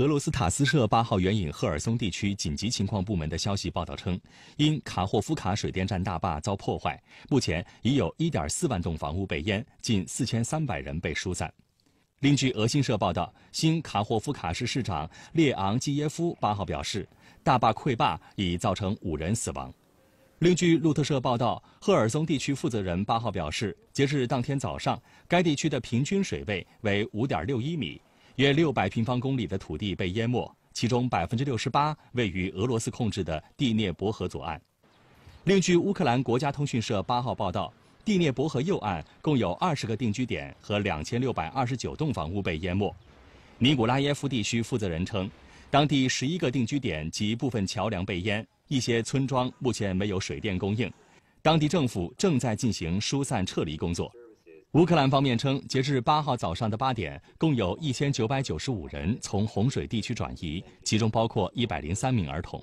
俄罗斯塔斯社八号援引赫尔松地区紧急情况部门的消息报道称，因卡霍夫卡水电站大坝遭破坏，目前已有一点四万栋房屋被淹，近四千三百人被疏散。另据俄新社报道，新卡霍夫卡市市长列昂基耶夫八号表示，大坝溃坝已造成五人死亡。另据路透社报道，赫尔松地区负责人八号表示，截至当天早上，该地区的平均水位为五点六一米。约六百平方公里的土地被淹没，其中百分之六十八位于俄罗斯控制的第聂伯河左岸。另据乌克兰国家通讯社八号报道，第聂伯河右岸共有二十个定居点和两千六百二十九栋房屋被淹没。尼古拉耶夫地区负责人称，当地十一个定居点及部分桥梁被淹，一些村庄目前没有水电供应，当地政府正在进行疏散撤离工作。乌克兰方面称，截至8号早上的8点，共有一千九百九十五人从洪水地区转移，其中包括一百零三名儿童。